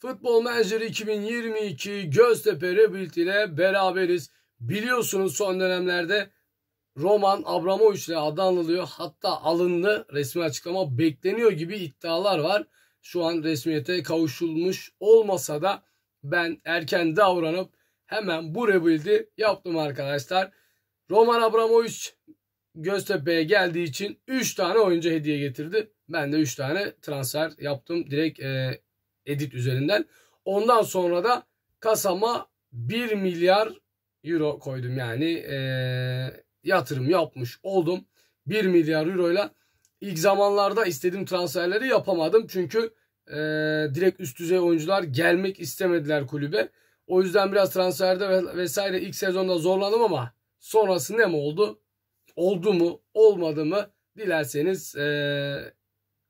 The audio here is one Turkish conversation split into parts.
Futbol Menajeri 2022 Göztepe Rebuild ile beraberiz. Biliyorsunuz son dönemlerde Roman Abramovich ile adı anılıyor. Hatta alındı. Resmi açıklama bekleniyor gibi iddialar var. Şu an resmiyete kavuşulmuş olmasa da ben erken davranıp hemen bu rebuild'i yaptım arkadaşlar. Roman Abramovich Göztepe'ye geldiği için 3 tane oyuncu hediye getirdi. Ben de 3 tane transfer yaptım. Direkt e, Edit üzerinden. Ondan sonra da kasama 1 milyar euro koydum. Yani e, yatırım yapmış oldum. 1 milyar euro ile ilk zamanlarda istediğim transferleri yapamadım. Çünkü e, direkt üst düzey oyuncular gelmek istemediler kulübe. O yüzden biraz transferde vesaire ilk sezonda zorlandım ama sonrası ne mi oldu? Oldu mu? Olmadı mı? Dilerseniz e,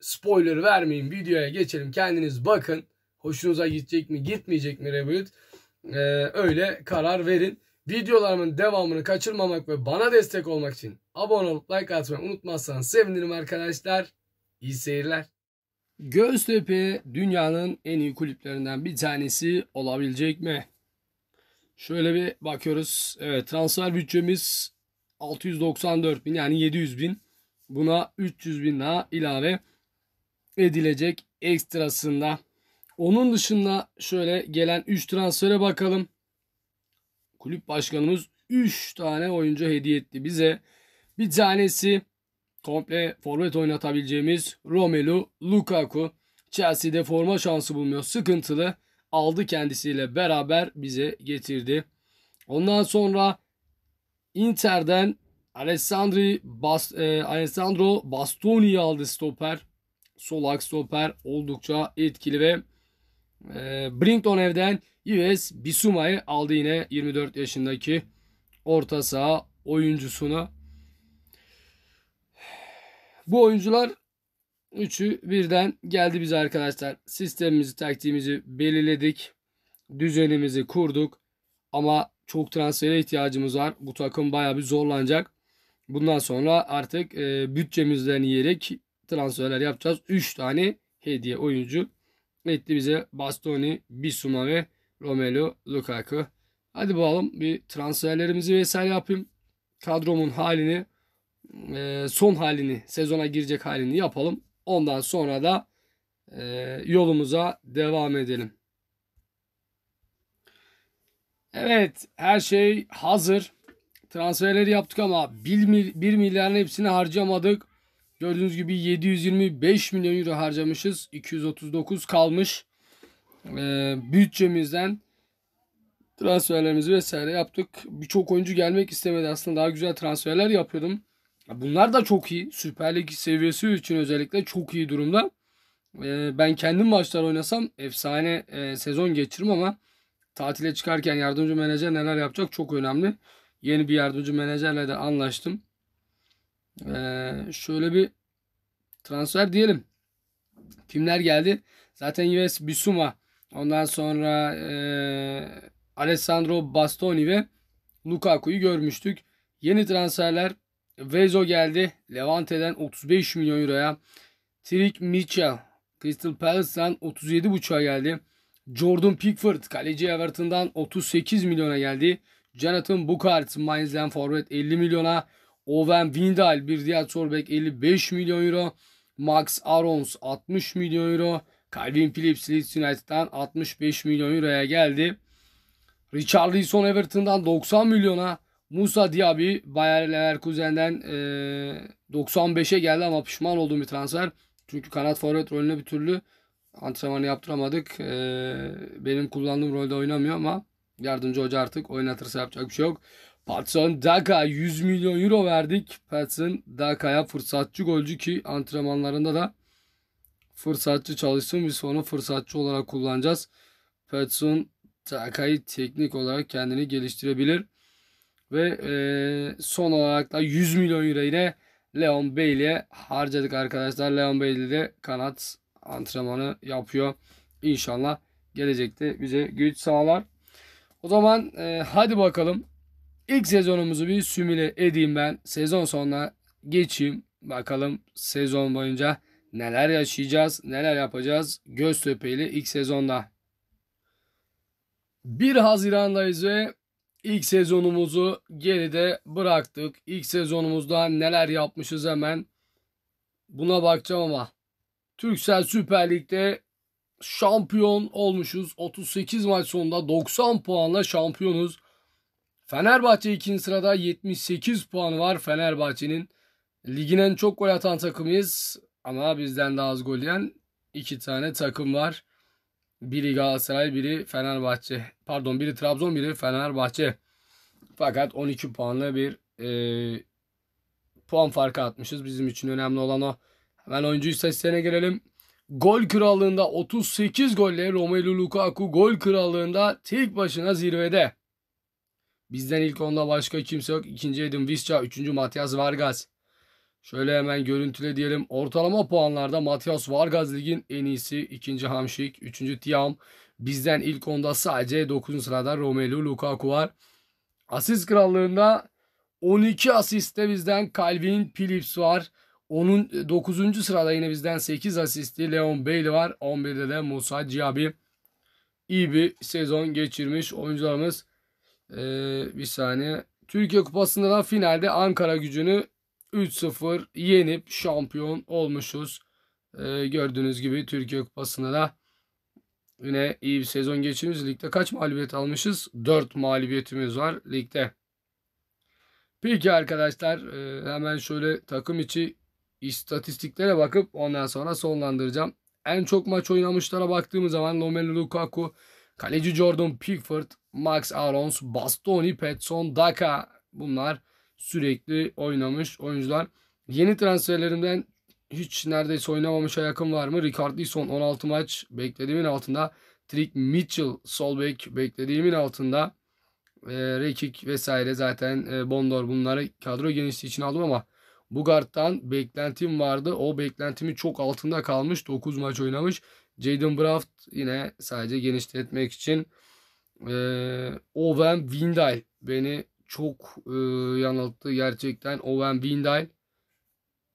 spoiler vermeyin, Videoya geçelim. Kendiniz bakın. Hoşunuza gidecek mi gitmeyecek mi Reboot? Ee, öyle karar verin. Videolarımın devamını kaçırmamak ve bana destek olmak için abone olup like atmayı unutmazsanız sevinirim arkadaşlar. İyi seyirler. Göztepe dünyanın en iyi kulüplerinden bir tanesi olabilecek mi? Şöyle bir bakıyoruz. Evet transfer bütçemiz 694 bin yani 700 bin. Buna 300 bin daha ilave edilecek ekstrasında. Onun dışında şöyle gelen 3 transfere bakalım. Kulüp başkanımız 3 tane oyuncu hediye etti bize. Bir tanesi komple forvet oynatabileceğimiz Romelu Lukaku. Chelsea'de forma şansı bulmuyor. Sıkıntılı. Aldı kendisiyle beraber bize getirdi. Ondan sonra Inter'den Alessandri Bas, e, Alessandro Bastoni'yi aldı stoper sol aks stoper oldukça etkili ve e, Brinton evden Ives Bisuma'yı aldı yine 24 yaşındaki orta saha oyuncusuna. Bu oyuncular üçü birden geldi bize arkadaşlar. Sistemimizi, taktiğimizi belirledik. Düzenimizi kurduk. Ama çok transfere ihtiyacımız var. Bu takım baya bir zorlanacak. Bundan sonra artık e, bütçemizden yiyerek transferler yapacağız. 3 tane hediye oyuncu etti bize Bastoni, Bisuma ve Romelu Lukaku. Hadi bakalım bir transferlerimizi vesaire yapayım. Kadromun halini e, son halini sezona girecek halini yapalım. Ondan sonra da e, yolumuza devam edelim. Evet her şey hazır. Transferleri yaptık ama 1 milyarın hepsini harcamadık. Gördüğünüz gibi 725 milyon euro harcamışız. 239 kalmış. Ee, bütçemizden transferlerimizi vesaire yaptık. Birçok oyuncu gelmek istemedi. Aslında daha güzel transferler yapıyordum. Bunlar da çok iyi. Süper Lig seviyesi için özellikle çok iyi durumda. Ee, ben kendim maçlar oynasam efsane e, sezon geçiririm ama tatile çıkarken yardımcı menajer neler yapacak çok önemli. Yeni bir yardımcı menajerle de anlaştım. Ee, şöyle bir transfer diyelim. Kimler geldi? Zaten Yves Bisuma. Ondan sonra e, Alessandro Bastoni ve Lukaku'yu görmüştük. Yeni transferler Vezo geldi. Levante'den 35 milyon euroya. Trick Mitchell Crystal Palace'dan 37.5'a geldi. Jordan Pickford kaleci Everton'dan 38 milyona geldi. Jonathan Bukart Mainz'den forvet 50 milyona. Owen Vindal bir diğer Torbeck 55 milyon euro. Max Arons 60 milyon euro. Calvin Phillips Leeds United'dan 65 milyon euroya geldi. Richarlison Everton'dan 90 milyona. Musa Diaby Bayer Leverkusen'den e, 95'e geldi ama pişman olduğum bir transfer. Çünkü kanat forvet rolüne bir türlü antrenmanı yaptıramadık. E, benim kullandığım rolde oynamıyor ama yardımcı hoca artık oynatırsa yapacak bir şey yok. Patson Daka 100 milyon euro verdik. Patson Daka'ya fırsatçı golcü ki antrenmanlarında da fırsatçı çalışsın. Biz onu fırsatçı olarak kullanacağız. Patson Daka'yı teknik olarak kendini geliştirebilir. Ve e, son olarak da 100 milyon euro yine Leon Bailey'e harcadık arkadaşlar. Leon Bailey de kanat antrenmanı yapıyor. İnşallah gelecekte bize güç sağlar. O zaman e, hadi bakalım İlk sezonumuzu bir sümüle edeyim ben. Sezon sonuna geçeyim. Bakalım sezon boyunca neler yaşayacağız, neler yapacağız Göztepe ile ilk sezonda. 1 Haziran'dayız ve ilk sezonumuzu geride bıraktık. İlk sezonumuzda neler yapmışız hemen buna bakacağım ama Türksel Süper Lig'de şampiyon olmuşuz. 38 maç sonunda 90 puanla şampiyonuz. Fenerbahçe ikinci sırada 78 puan var Fenerbahçe'nin. Ligin en çok gol atan takımıyız ama bizden daha az gol yiyen iki tane takım var. Biri Galatasaray, biri Fenerbahçe. Pardon biri Trabzon, biri Fenerbahçe. Fakat 12 puanlı bir e, puan farkı atmışız. Bizim için önemli olan o. Hemen oyuncu istatistiklerine gelelim. Gol krallığında 38 golle Romelu Lukaku gol krallığında tek başına zirvede. Bizden ilk onda başka kimse yok. İkinci Edin Visca, üçüncü Matias Vargas. Şöyle hemen görüntüle diyelim. Ortalama puanlarda Matias Vargas ligin en iyisi. ikinci Hamşik, üçüncü Tiam. Bizden ilk onda sadece 9. sırada Romelu Lukaku var. Asist krallığında 12 asiste bizden Calvin Phillips var. Onun 9. E, sırada yine bizden 8 asisti Leon Bailey var. 11'de de Musa Ciabi. İyi bir sezon geçirmiş oyuncularımız. Ee, bir saniye. Türkiye Kupası'nda da finalde Ankara gücünü 3-0 yenip şampiyon olmuşuz. Ee, gördüğünüz gibi Türkiye Kupası'nda da yine iyi bir sezon geçirmişiz. Ligde kaç mağlubiyet almışız? 4 mağlubiyetimiz var ligde. Peki arkadaşlar e, hemen şöyle takım içi istatistiklere bakıp ondan sonra sonlandıracağım. En çok maç oynamışlara baktığımız zaman Romelu Lukaku Kaleci Jordan Pickford, Max Alons, Bastoni, Petson, Daka bunlar sürekli oynamış oyuncular. Yeni transferlerimden hiç neredeyse oynamamış yakın var mı? Ricardison 16 maç beklediğimin altında. Trick Mitchell sol bek beklediğimin altında. E, ee, Rekik vesaire zaten e, Bondor bunları kadro genişliği için aldım ama bu Bugard'dan beklentim vardı. O beklentimi çok altında kalmış. 9 maç oynamış. Jadon Braft yine sadece genişletmek için. E, Owen Windal beni çok e, yanılttı gerçekten. Owen Windal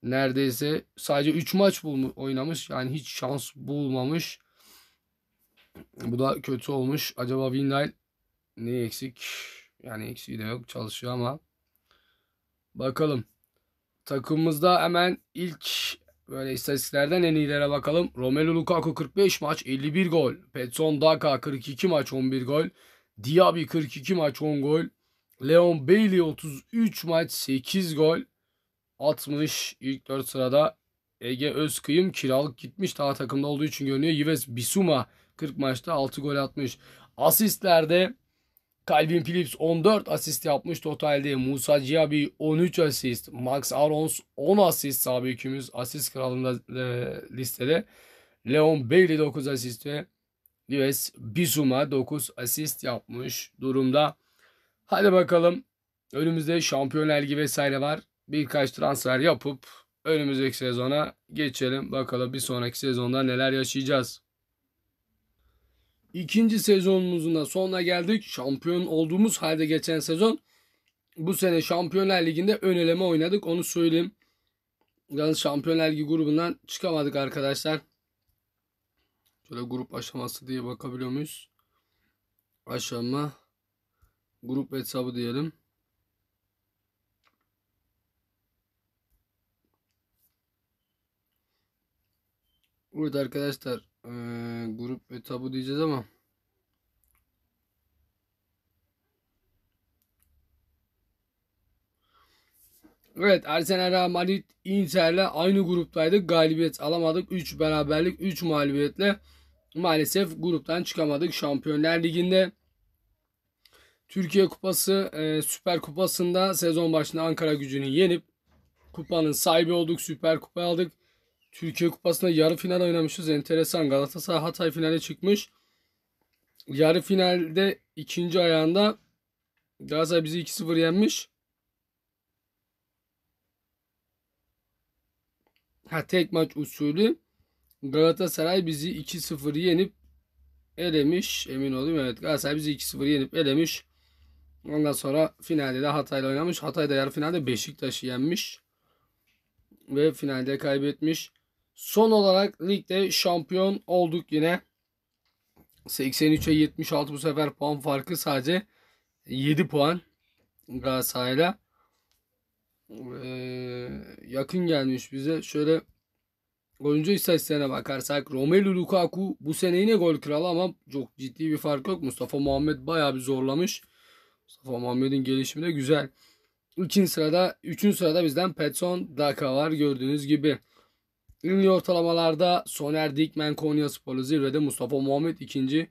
neredeyse sadece 3 maç bulmuş, oynamış. Yani hiç şans bulmamış. Bu da kötü olmuş. Acaba Windal ne eksik? Yani eksiği de yok. Çalışıyor ama. Bakalım. Takımımızda hemen ilk Böyle istatistiklerden en iyilere bakalım. Romelu Lukaku 45 maç 51 gol. Petson Daka 42 maç 11 gol. Diaby 42 maç 10 gol. Leon Bailey 33 maç 8 gol. 60 ilk 4 sırada Ege Özkıyım kiralık gitmiş daha takımda olduğu için görünüyor. Yves Bisuma 40 maçta 6 gol atmış. Asistlerde Calvin Phillips 14 asist yapmış totalde. Musa Ciabi 13 asist. Max Arons 10 asist sahibi asist kralında e, listede. Leon Bailey 9 asist ve Luis Bizuma 9 asist yapmış durumda. Hadi bakalım önümüzde Şampiyonlar Ligi vesaire var. Birkaç transfer yapıp önümüzdeki sezona geçelim. Bakalım bir sonraki sezonda neler yaşayacağız. İkinci sezonumuzun da sonuna geldik. Şampiyon olduğumuz halde geçen sezon bu sene Şampiyonlar Ligi'nde ön eleme oynadık. Onu söyleyeyim. Yalnız Şampiyonlar Ligi grubundan çıkamadık arkadaşlar. Şöyle grup aşaması diye bakabiliyor muyuz? Aşama grup hesabı diyelim. Evet arkadaşlar e, grup ve tabu diyeceğiz ama Evet Arsenal Real Madrid Inter'le aynı gruptaydık. Galibiyet alamadık. 3 beraberlik 3 mağlubiyetle maalesef gruptan çıkamadık. Şampiyonlar Ligi'nde Türkiye Kupası e, Süper Kupası'nda sezon başında Ankara gücünü yenip kupanın sahibi olduk. Süper Kupa aldık. Türkiye Kupası'nda yarı final oynamışız. Enteresan. Galatasaray Hatay finale çıkmış. Yarı finalde ikinci ayağında Galatasaray bizi 2-0 yenmiş. Ha tek maç usulü. Galatasaray bizi 2-0 yenip elemiş. Emin olayım evet. Galatasaray bizi 2-0 yenip elemiş. Ondan sonra finalde de Hatay'la oynamış. Hatay da yarı finalde Beşiktaş'ı yenmiş. Ve finalde kaybetmiş. Son olarak ligde şampiyon olduk yine. 83'e 76 bu sefer puan farkı sadece 7 puan Galatasaray'la. Ee, yakın gelmiş bize. Şöyle oyuncu istatistiklerine bakarsak Romelu Lukaku bu sene yine gol kralı ama çok ciddi bir fark yok. Mustafa Muhammed bayağı bir zorlamış. Mustafa Muhammed'in gelişimi de güzel. İkinci sırada, üçüncü sırada bizden Petson Daka var gördüğünüz gibi. Ünlü ortalamalarda Soner Dikmen Konya Sporlu zirvede Mustafa Muhammed ikinci.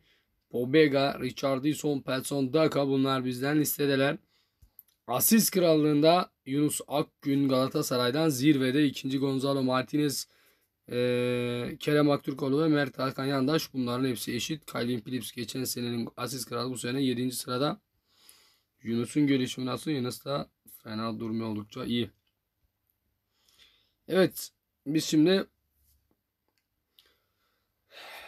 Pobega, Richardson, Pelson, Daka bunlar bizden listedeler. Asist krallığında Yunus Akgün Galatasaray'dan zirvede ikinci Gonzalo Martinez, e, Kerem Aktürkoğlu ve Mert Hakan Yandaş bunların hepsi eşit. Kalin Philips geçen senenin asist kralı bu sene 7. sırada. Yunus'un gelişimi nasıl? Yunus da fena durmuyor oldukça iyi. Evet biz şimdi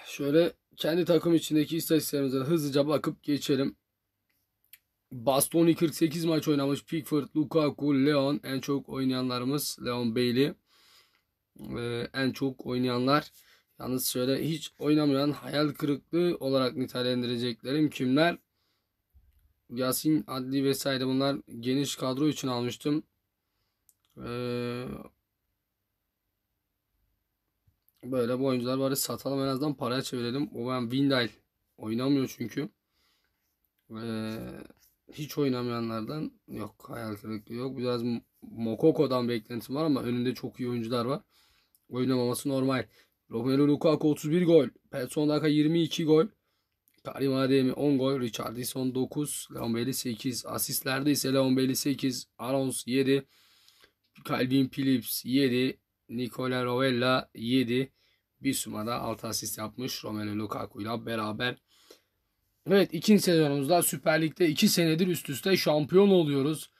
şöyle kendi takım içindeki istatistiklerimize hızlıca bakıp geçelim. Bastoni 48 maç oynamış. Pickford, Lukaku, Leon en çok oynayanlarımız. Leon Bailey ee, en çok oynayanlar. Yalnız şöyle hiç oynamayan hayal kırıklığı olarak nitelendireceklerim kimler? Yasin Adli vesaire bunlar geniş kadro için almıştım. Ee, Böyle bu oyuncular bari satalım en azından paraya çevirelim. O ben Windale oynamıyor çünkü. ve hiç oynamayanlardan yok. Hayal kırıklığı yok. Biraz Mokoko'dan beklentim var ama önünde çok iyi oyuncular var. Oynamaması normal. Romelu Lukaku 31 gol. Pelson Daka 22 gol. Karim Ademi 10 gol. Richardson 9. Leon Bailey 8. Asistlerde ise Leon Bailey 8. Alons 7. Calvin Phillips 7. Nikola Rovella 7. Bissouma da 6 asist yapmış Romelu Lukaku ile beraber. Evet ikinci sezonumuzda Süper Lig'de 2 senedir üst üste şampiyon oluyoruz.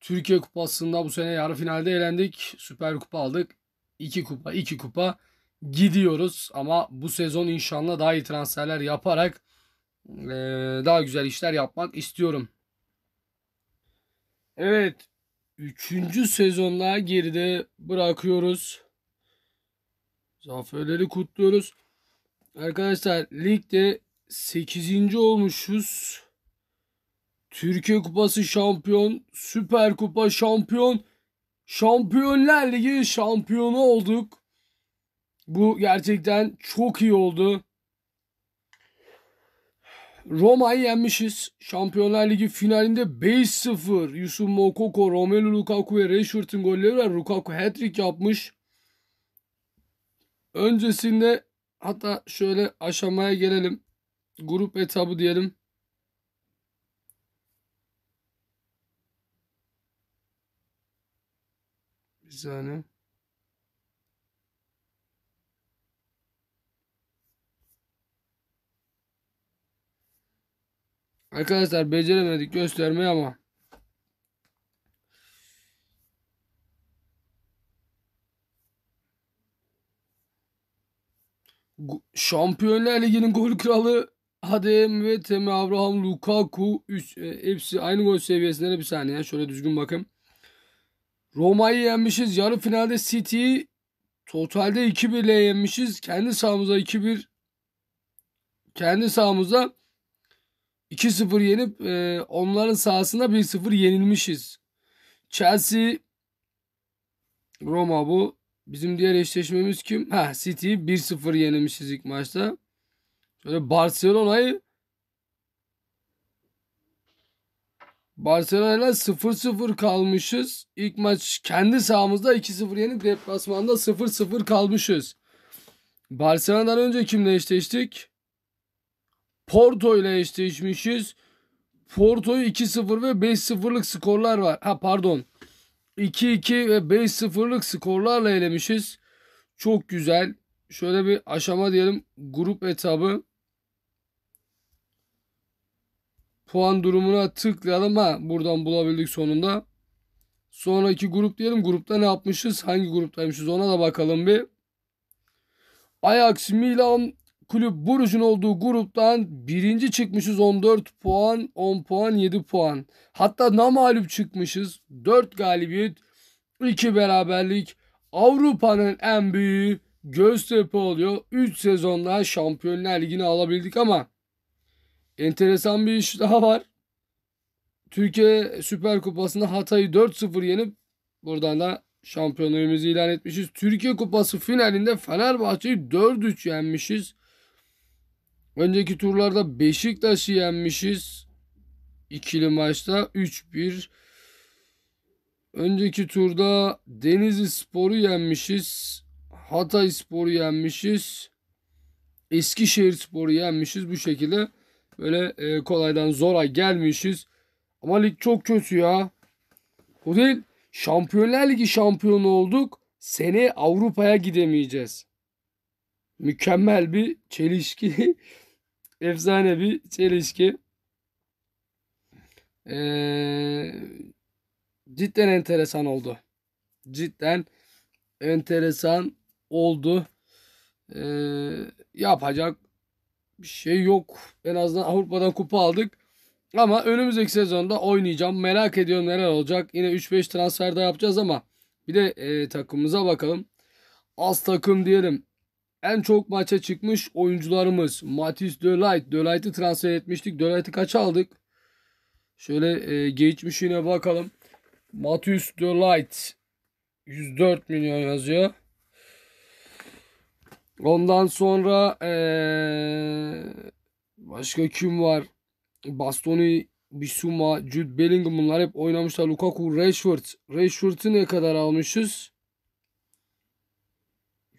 Türkiye Kupası'nda bu sene yarı finalde elendik. Süper Kupa aldık. 2 kupa 2 kupa gidiyoruz. Ama bu sezon inşallah daha iyi transferler yaparak daha güzel işler yapmak istiyorum. Evet Üçüncü sezonla geride bırakıyoruz. Zaferleri kutluyoruz. Arkadaşlar ligde 8. olmuşuz. Türkiye Kupası şampiyon, Süper Kupa şampiyon, Şampiyonlar Ligi şampiyonu olduk. Bu gerçekten çok iyi oldu. Roma'yı yenmişiz. Şampiyonlar Ligi finalinde 5-0. Yusuf Mokoko, Romelu Lukaku ve Rashford'un golleri var. Lukaku hat-trick yapmış. Öncesinde hatta şöyle aşamaya gelelim. Grup etabı diyelim. Bir saniye. Arkadaşlar beceremedik göstermeyi ama. Şampiyonlar Ligi'nin gol kralı Adem ve Temi Abraham Lukaku üç, e, hepsi aynı gol seviyesinde bir saniye. Şöyle düzgün bakın. Roma'yı yenmişiz. Yarı finalde City'yi totalde 2-1 ile yenmişiz. Kendi sahamıza 2-1 kendi sahamıza 2-0 yenip e, onların sahasına 1-0 yenilmişiz. Chelsea Roma bu. Bizim diğer eşleşmemiz kim? Ha City 1-0 yenilmişiz ilk maçta. Şöyle Barcelona'yı Barcelona'yla 0-0 kalmışız. İlk maç kendi sahamızda 2-0 yenip deplasmanda 0-0 kalmışız. Barcelona'dan önce kimle eşleştik? Porto ile eşleşmişiz. Porto'yu 2-0 ve 5-0'lık skorlar var. Ha pardon. 2-2 ve 5-0'lık skorlarla elemişiz. Çok güzel. Şöyle bir aşama diyelim. Grup etabı. Puan durumuna tıklayalım. Ha buradan bulabildik sonunda. Sonraki grup diyelim. Grupta ne yapmışız? Hangi gruptaymışız? Ona da bakalım bir. Ajax, Milan, kulüp Bruges'ün olduğu gruptan birinci çıkmışız 14 puan 10 puan 7 puan. Hatta namalup çıkmışız 4 galibiyet 2 beraberlik Avrupa'nın en büyüğü Göztepe oluyor. 3 sezonda Şampiyonlar Ligi'ni alabildik ama enteresan bir iş daha var. Türkiye Süper Kupası'nda Hatay'ı 4-0 yenip buradan da şampiyonluğumuzu ilan etmişiz. Türkiye Kupası finalinde Fenerbahçe'yi 4-3 yenmişiz. Önceki turlarda Beşiktaş'ı yenmişiz. İkili maçta 3-1. Önceki turda Denizli Spor'u yenmişiz. Hatay Spor'u yenmişiz. Eskişehir Spor'u yenmişiz. Bu şekilde böyle e, kolaydan zora gelmişiz. Ama lig çok kötü ya. O değil. Şampiyonlar Ligi şampiyonu olduk. Seneye Avrupa'ya gidemeyeceğiz. Mükemmel bir çelişki. efsane bir çelişki. Ee, cidden enteresan oldu. Cidden enteresan oldu. Ee, yapacak bir şey yok. En azından Avrupa'dan kupa aldık. Ama önümüzdeki sezonda oynayacağım. Merak ediyorum neler olacak. Yine 3-5 transfer daha yapacağız ama bir de e, takımımıza bakalım. Az takım diyelim en çok maça çıkmış oyuncularımız. Matis Delight. Delight'ı transfer etmiştik. Delight'ı kaç aldık? Şöyle e, geçmişine bakalım. Matis Delight 104 milyon yazıyor. Ondan sonra ee, başka kim var? Bastoni, Bisuma, Jude Bellingham bunlar hep oynamışlar. Lukaku, Rashford. Rashford'u ne kadar almışız?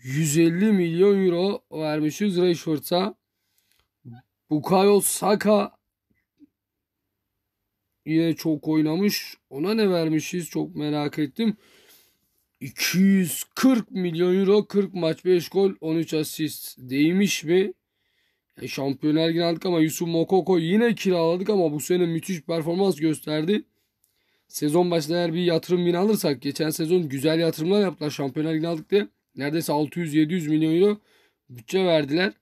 150 milyon euro vermişiz Rashford'a. Bukayo Saka yine çok oynamış. Ona ne vermişiz çok merak ettim. 240 milyon euro 40 maç 5 gol 13 asist değmiş mi? E, Şampiyonlar Ligi'ne aldık ama Yusuf Mokoko yine kiraladık ama bu sene müthiş performans gösterdi. Sezon başında eğer bir yatırım yine alırsak geçen sezon güzel yatırımlar yaptılar Şampiyonlar Ligi'ne aldık diye neredeyse 600-700 milyon euro bütçe verdiler.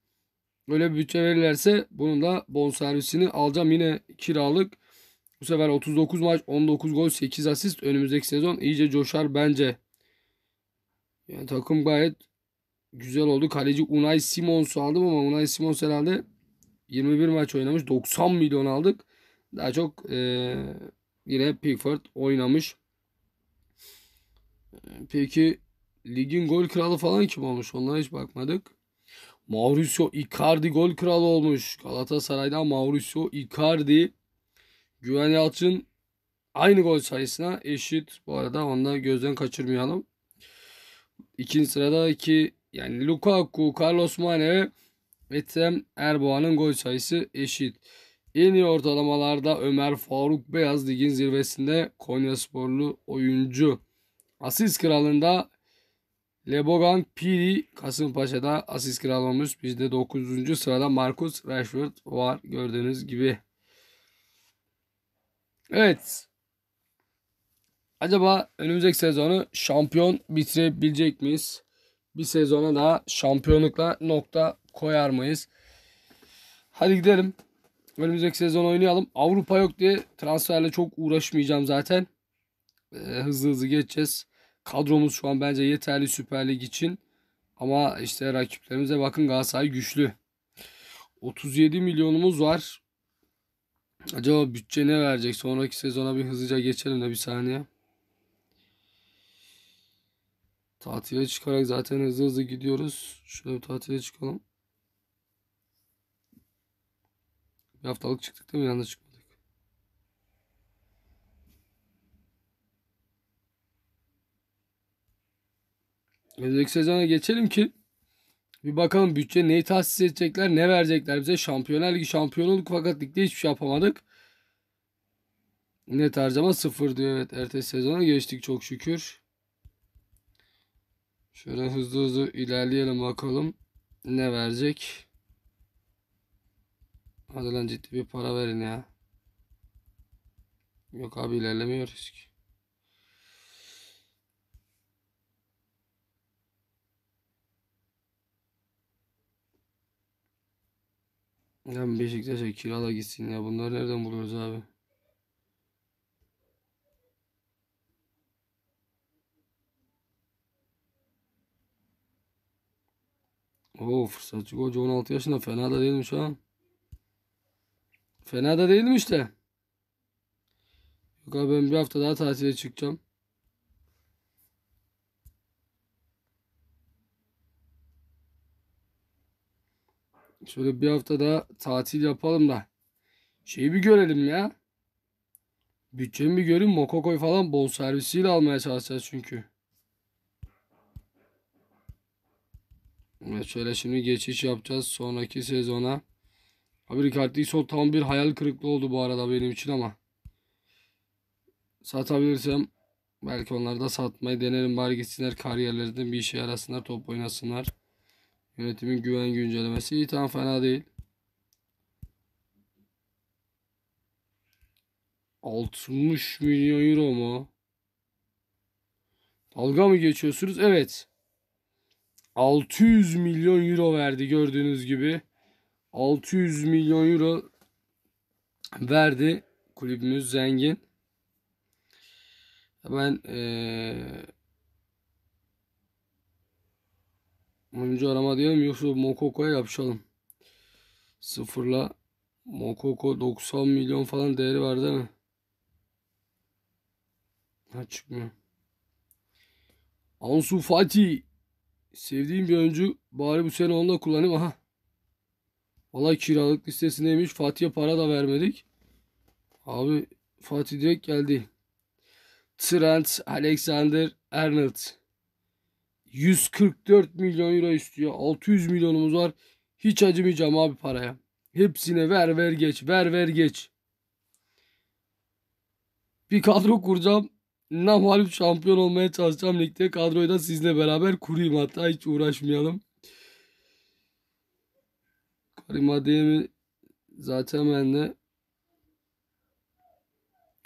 Öyle bir bütçe verirlerse bunun da bonservisini alacağım yine kiralık. Bu sefer 39 maç, 19 gol, 8 asist. Önümüzdeki sezon iyice coşar bence. Yani takım gayet güzel oldu. Kaleci Unai Simons'u aldım ama Unai Simons herhalde 21 maç oynamış. 90 milyon aldık. Daha çok e, yine Pickford oynamış. E, peki Ligin gol kralı falan kim olmuş? Onlara hiç bakmadık. Mauricio Icardi gol kralı olmuş. Galatasaray'dan Mauricio Icardi. Güven Yalçın aynı gol sayısına eşit. Bu arada onu gözden kaçırmayalım. İkinci sırada iki yani Lukaku, Carlos Mane ve Etem Erdoğan'ın gol sayısı eşit. En iyi ortalamalarda Ömer Faruk Beyaz ligin zirvesinde Konya sporlu oyuncu. Asist kralında Lebogan Piri Kasımpaşa'da asist kiralamış. Bizde 9. sırada Marcus Rashford var gördüğünüz gibi. Evet. Acaba önümüzdeki sezonu şampiyon bitirebilecek miyiz? Bir sezona daha şampiyonlukla nokta koyar mıyız? Hadi gidelim. Önümüzdeki sezon oynayalım. Avrupa yok diye transferle çok uğraşmayacağım zaten. Ee, hızlı hızlı geçeceğiz kadromuz şu an bence yeterli Süper Lig için. Ama işte rakiplerimize bakın Galatasaray güçlü. 37 milyonumuz var. Acaba bütçe ne verecek? Sonraki sezona bir hızlıca geçelim de bir saniye. Tatile çıkarak zaten hızlı hızlı gidiyoruz. Şöyle bir tatile çıkalım. Bir haftalık çıktık değil mi? Yanlış çıkmadı. Önümüzdeki sezona geçelim ki bir bakalım bütçe neyi tahsis edecekler, ne verecekler bize. Şampiyonlar Ligi şampiyon olduk fakat ligde hiçbir şey yapamadık. Net harcama sıfır diyor. Evet ertesi sezona geçtik çok şükür. Şöyle hızlı hızlı ilerleyelim bakalım. Ne verecek? Hadi lan ciddi bir para verin ya. Yok abi ilerlemiyoruz ki. Lan Beşiktaş'a kirala gitsin ya. Bunları nereden buluyoruz abi? Oo fırsatçı koca 16 yaşında fena da değilmiş ha. Fena da değilmiş de. Yok abi ben bir hafta daha tatile çıkacağım. Şöyle bir hafta daha tatil yapalım da. Şeyi bir görelim ya. Bütçemi bir görün. Mokoko'yu falan bol servisiyle almaya çalışacağız çünkü. Evet şöyle şimdi geçiş yapacağız sonraki sezona. Abi Ricardo son tam bir hayal kırıklığı oldu bu arada benim için ama. Satabilirsem belki onları da satmayı denerim. Bari gitsinler kariyerlerinden bir işe yarasınlar top oynasınlar. Yönetimin güven güncellemesi iyi tam fena değil. 60 milyon euro mu? Dalga mı geçiyorsunuz? Evet. 600 milyon euro verdi gördüğünüz gibi. 600 milyon euro verdi. Kulübümüz zengin. Ben ee, Oyuncu arama diyelim yoksa Mokoko'ya yapışalım. Sıfırla Mokoko 90 milyon falan değeri var değil mi? Ha çıkmıyor. Ansu Fati. Sevdiğim bir oyuncu. Bari bu sene onu da kullanayım. Aha. Valla kiralık listesindeymiş. Fatih'e para da vermedik. Abi Fatih direkt geldi. Trent Alexander Arnold. 144 milyon euro istiyor. 600 milyonumuz var. Hiç acımayacağım abi paraya. Hepsine ver ver geç. Ver ver geç. Bir kadro kuracağım. Namalip şampiyon olmaya çalışacağım ligde. Kadroyu da sizle beraber kurayım hatta hiç uğraşmayalım. Karim Adeyemi zaten ben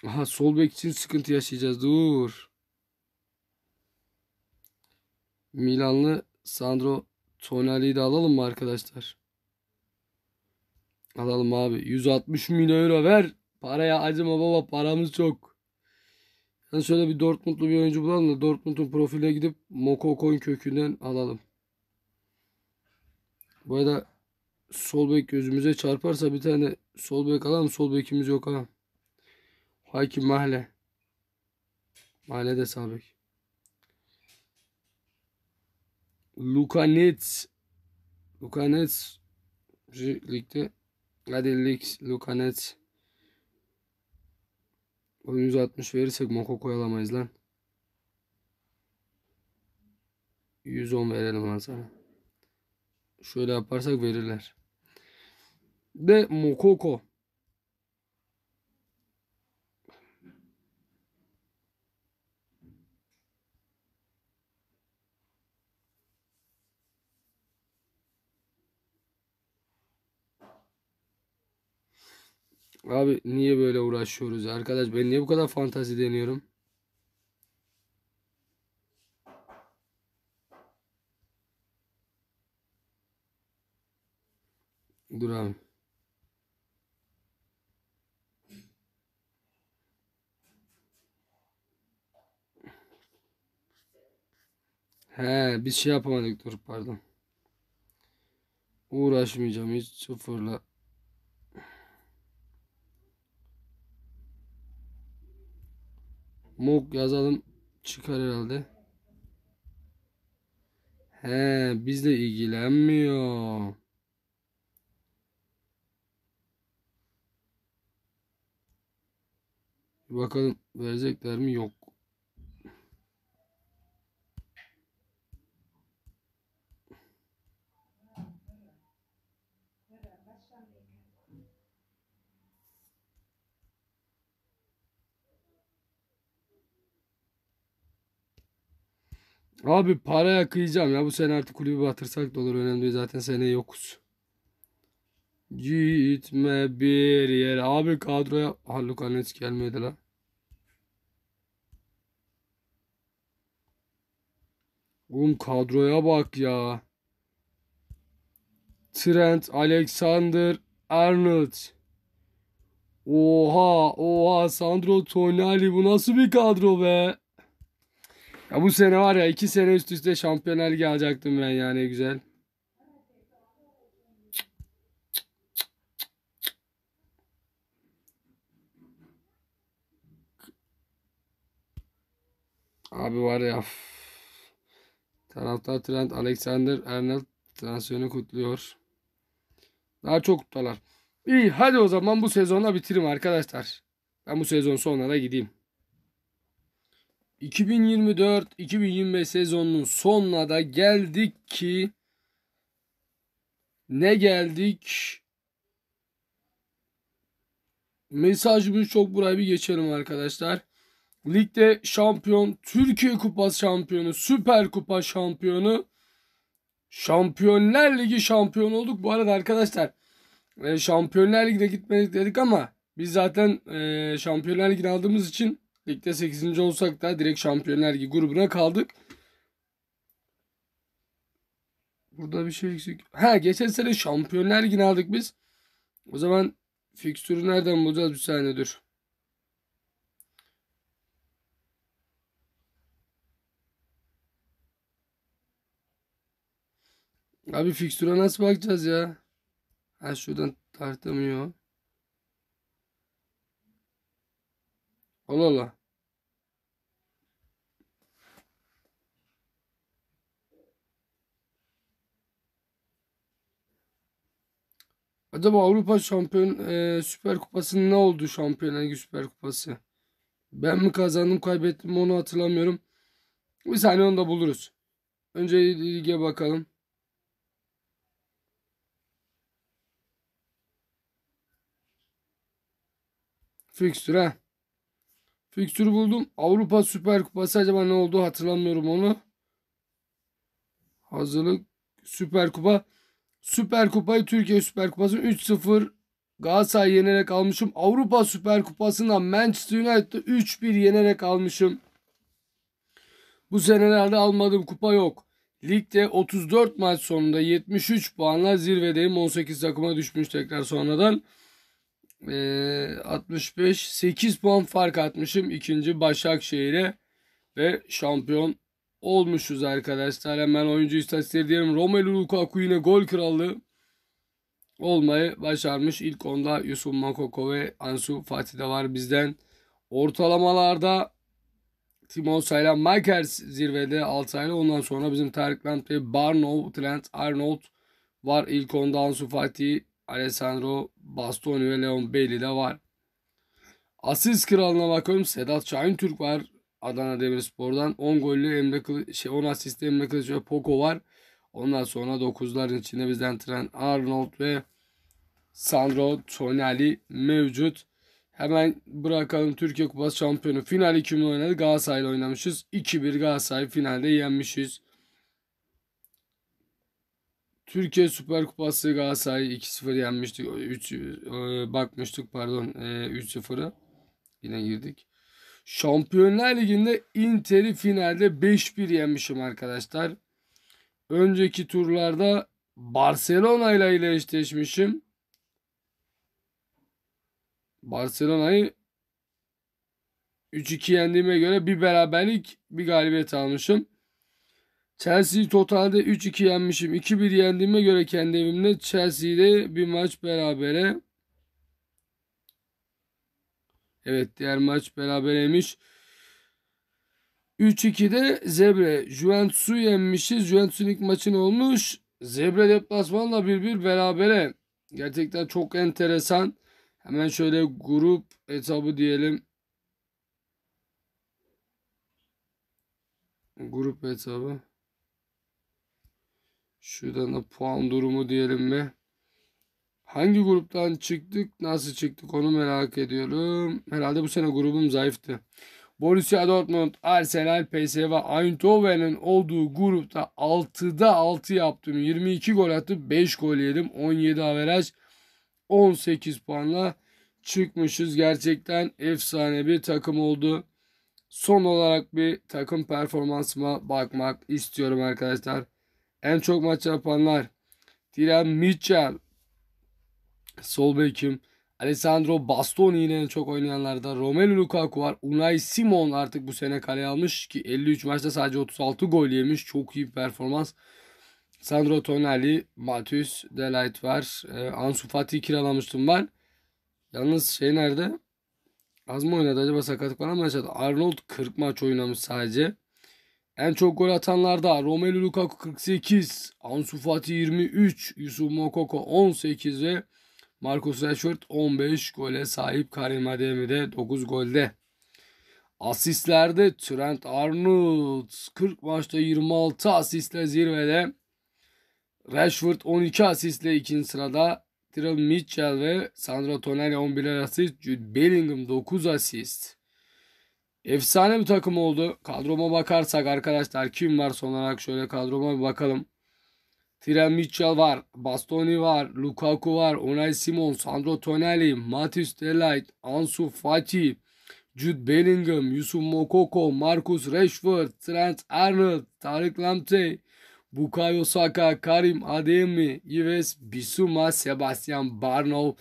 Aha sol bek için sıkıntı yaşayacağız. Dur. Milanlı Sandro Tonali'yi de alalım mı arkadaşlar? Alalım abi. 160 milyon euro ver. Paraya acıma baba paramız çok. Yani şöyle bir Dortmund'lu bir oyuncu bulalım da Dortmund'un profiline gidip Mokokon kökünden alalım. Bu arada sol bek gözümüze çarparsa bir tane sol bek alalım. Sol bekimiz yok ha. Hakim Mahle. Mahle de sağ bek. Lukanets Lukanets ligde hadi lig Lukanets oyun 60 verirsek Moko koyalamayız lan. 110 verelim lan sana. Şöyle yaparsak verirler. De Mokoko. Abi niye böyle uğraşıyoruz arkadaş? Ben niye bu kadar fantazi deniyorum? Dur abi. He biz şey yapamadık dur pardon. Uğraşmayacağım hiç sıfırla. Mog yazalım çıkar herhalde. He bizle ilgilenmiyor. Bakalım verecekler mi? Yok. Abi paraya kıyacağım ya. Bu sene artık kulübü batırsak da olur. Önemli değil. Zaten sene yokuz. Gitme bir yere. Abi kadroya... Ha Lukanets gelmedi lan Oğlum kadroya bak ya. Trent, Alexander, Arnold. Oha oha Sandro Tonali bu nasıl bir kadro be? Ya bu sene var ya iki sene üst üste şampiyonel gelecektim ben yani güzel. Abi var ya. Taraftar Trent Alexander Arnold transferini kutluyor. Daha çok kutlalar. İyi hadi o zaman bu sezonda bitirim arkadaşlar. Ben bu sezon sonuna da gideyim. 2024-2025 sezonunun sonuna da geldik ki ne geldik? Mesajımız çok buraya bir geçelim arkadaşlar. Ligde şampiyon, Türkiye Kupası şampiyonu, Süper Kupa şampiyonu, Şampiyonlar Ligi şampiyonu olduk. Bu arada arkadaşlar e, Şampiyonlar Ligi'ne gitmedik dedik ama biz zaten e, Şampiyonlar Ligi'ni aldığımız için Ligde 8. olsak da direkt Şampiyonlar Ligi grubuna kaldık. Burada bir şey eksik. Ha geçen sene Şampiyonlar Ligi'ni aldık biz. O zaman fikstürü nereden bulacağız bir saniye dur. Abi fikstüre nasıl bakacağız ya? Ha şuradan tartamıyor. Allah Allah. Acaba Avrupa Şampiyon e, Süper Kupası'nın ne oldu Şampiyon Ligi Süper Kupası? Ben mi kazandım kaybettim onu hatırlamıyorum. Bir saniye onu da buluruz. Önce lige bakalım. Fixture ha. Fiksürü buldum. Avrupa Süper Kupası acaba ne oldu hatırlamıyorum onu. Hazırlık Süper Kupa. Süper Kupayı Türkiye Süper Kupası 3-0 Galatasaray yenerek almışım. Avrupa Süper Kupası'ndan Manchester United'ı 3-1 yenerek almışım. Bu senelerde almadığım kupa yok. Ligde 34 maç sonunda 73 puanla zirvedeyim. 18 takıma düşmüş tekrar sonradan e, 65 8 puan fark atmışım ikinci Başakşehir'e ve şampiyon olmuşuz arkadaşlar. Hemen oyuncu istatistikleri diyelim. Romelu Lukaku yine gol krallığı olmayı başarmış. İlk onda Yusuf Makoko ve Ansu Fatih de var bizden. Ortalamalarda Timon Saylan Makers zirvede Altaylı. Ondan sonra bizim Tarık Lamp ve Barnow, Trent Arnold var. İlk onda Ansu Fatih Alessandro Bastoni ve Leon Bailey de var. Asist kralına bakıyorum. Sedat Şahin Türk var. Adana Demirspor'dan 10 gollü Emre Kılıç, şey 10 asistli Emre Kılıç ve Poco var. Ondan sonra 9'ların içinde bizden tren Arnold ve Sandro Tonali mevcut. Hemen bırakalım Türkiye Kupası şampiyonu. Final 2 oynadı? Galatasaray'la oynamışız. 2-1 Galatasaray finalde yenmişiz. Türkiye Süper Kupası Galatasaray'ı 2-0 yenmiştik. 3 e, bakmıştık pardon e, 3-0'a. Yine girdik. Şampiyonlar Ligi'nde Inter'i finalde 5-1 yenmişim arkadaşlar. Önceki turlarda Barcelona ile ile eşleşmişim. Barcelona'yı 3-2 yendiğime göre bir beraberlik bir galibiyet almışım. Chelsea totalde 3-2 yenmişim. 2-1 yendiğime göre kendi evimde Chelsea ile bir maç berabere. Evet diğer maç berabereymiş. 3-2'de Zebre Juventus'u yenmişiz. Juventus'un ilk maçın olmuş. Zebre deplasmanla 1-1 berabere. Gerçekten çok enteresan. Hemen şöyle grup hesabı diyelim. Grup hesabı. Şuradan da puan durumu diyelim mi? Hangi gruptan çıktık? Nasıl çıktık? Onu merak ediyorum. Herhalde bu sene grubum zayıftı. Borussia Dortmund, Arsenal, PSV, Eindhoven'in olduğu grupta 6'da 6 yaptım. 22 gol attım. 5 gol yedim. 17 averaj. 18 puanla çıkmışız. Gerçekten efsane bir takım oldu. Son olarak bir takım performansıma bakmak istiyorum arkadaşlar. En çok maç yapanlar Tiram Mitchell sol bekim. Alessandro Bastoni ile çok oynayanlarda Romelu Lukaku var. Unai Simon artık bu sene kaleye almış ki 53 maçta sadece 36 gol yemiş. Çok iyi bir performans. Sandro Tonali, Matheus Delight var. Ee, Ansu Fati'yi kiralamıştım ben. Yalnız şey nerede? Az mı oynadı acaba sakatlık falan mı yaşadı? Arnold 40 maç oynamış sadece. En çok gol atanlarda Romelu Lukaku 48, Ansu Fati 23, Yusuf Mokoko 18 ve Marcus Rashford 15 gole sahip. Karim Ademi de 9 golde. Asistlerde Trent Arnold 40 maçta 26 asistle zirvede. Rashford 12 asistle ikinci sırada. Tyrell Mitchell ve Sandro Tonelli 11 asist. Jude Bellingham 9 asist. Efsane bir takım oldu. Kadroma bakarsak arkadaşlar kim var son olarak şöyle kadroma bir bakalım. Tiren Mitchell var, Bastoni var, Lukaku var, Onay Simon, Sandro Tonelli, Matis Delight, Ansu Fati, Jude Bellingham, Yusuf Mokoko, Marcus Rashford, Trent Arnold, Tarık Lamptey, Bukayo Saka, Karim Ademi, Ives Bisuma, Sebastian Barnov,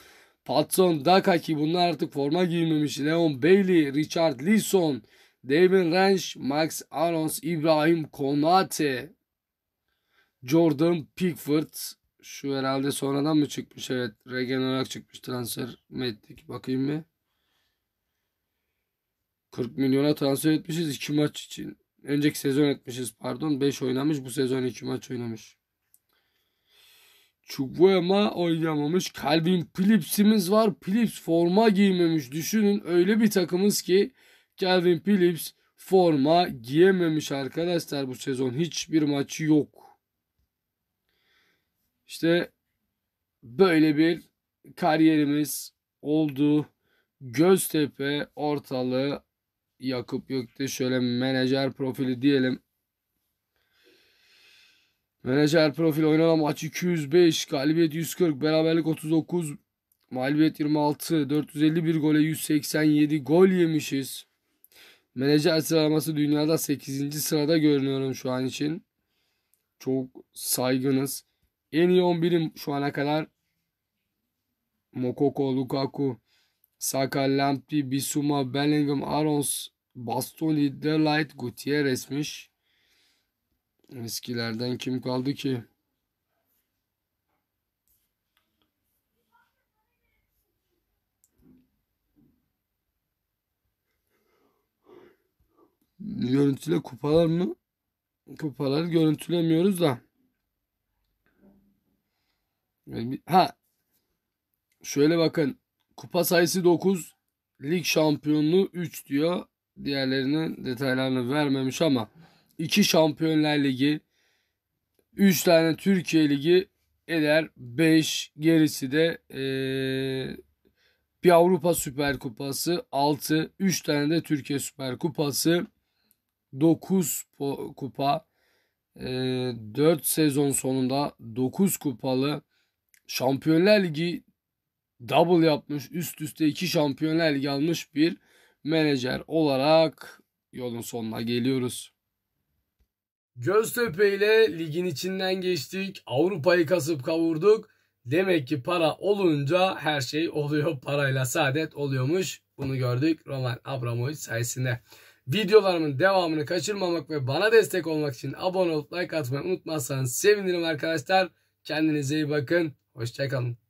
Patson Daka ki bunlar artık forma giymemiş. Leon Bailey, Richard Leeson, David Rensch, Max Arons, İbrahim Konate, Jordan Pickford. Şu herhalde sonradan mı çıkmış? Evet. Regen olarak çıkmış transfer mi ettik? Bakayım mı? 40 milyona transfer etmişiz 2 maç için. Önceki sezon etmişiz pardon. 5 oynamış. Bu sezon 2 maç oynamış. Çubuema oynamamış. Calvin Phillips'imiz var. Phillips forma giymemiş. Düşünün öyle bir takımız ki Calvin Phillips forma giyememiş arkadaşlar bu sezon. Hiçbir maçı yok. İşte böyle bir kariyerimiz oldu. Göztepe ortalığı Yakup yoktu şöyle menajer profili diyelim. Menajer profil oynanan maç 205, galibiyet 140, beraberlik 39, mağlubiyet 26, 451 gole 187 gol yemişiz. Menajer sıralaması dünyada 8. sırada görünüyorum şu an için. Çok saygınız. En iyi 11'im şu ana kadar Mokoko, Lukaku, Saka, Lampi, Bisuma, Bellingham, Arons, Bastoni, Derlight, Gutierrez'miş. Eskilerden kim kaldı ki? Görüntüle kupalar mı? Kupaları görüntülemiyoruz da. E, ha. Şöyle bakın. Kupa sayısı 9. Lig şampiyonluğu 3 diyor. Diğerlerinin detaylarını vermemiş ama. 2 Şampiyonlar Ligi, 3 tane Türkiye Ligi eder 5. Gerisi de e, bir Avrupa Süper Kupası 6, 3 tane de Türkiye Süper Kupası 9 kupa e, 4 sezon sonunda 9 kupalı Şampiyonlar Ligi double yapmış üst üste 2 Şampiyonlar Ligi almış bir menajer olarak yolun sonuna geliyoruz. Göztepe ile ligin içinden geçtik. Avrupa'yı kasıp kavurduk. Demek ki para olunca her şey oluyor. Parayla saadet oluyormuş. Bunu gördük Roman Abramovich sayesinde. Videolarımın devamını kaçırmamak ve bana destek olmak için abone olup like atmayı unutmazsanız sevinirim arkadaşlar. Kendinize iyi bakın. Hoşçakalın.